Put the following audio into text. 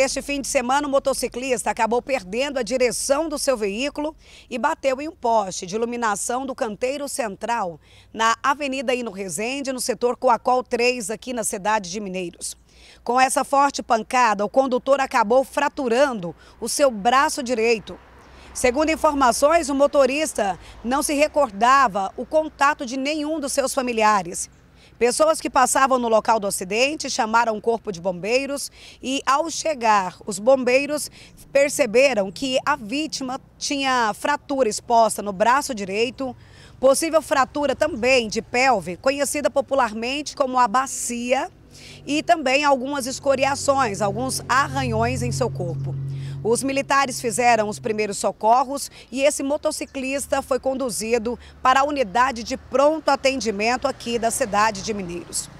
Neste fim de semana, o motociclista acabou perdendo a direção do seu veículo e bateu em um poste de iluminação do canteiro central na Avenida Hino Resende, no setor Coacol 3, aqui na cidade de Mineiros. Com essa forte pancada, o condutor acabou fraturando o seu braço direito. Segundo informações, o motorista não se recordava o contato de nenhum dos seus familiares. Pessoas que passavam no local do acidente chamaram o corpo de bombeiros e, ao chegar, os bombeiros perceberam que a vítima tinha fratura exposta no braço direito, possível fratura também de pelve, conhecida popularmente como a bacia, e também algumas escoriações, alguns arranhões em seu corpo. Os militares fizeram os primeiros socorros e esse motociclista foi conduzido para a unidade de pronto atendimento aqui da cidade de Mineiros.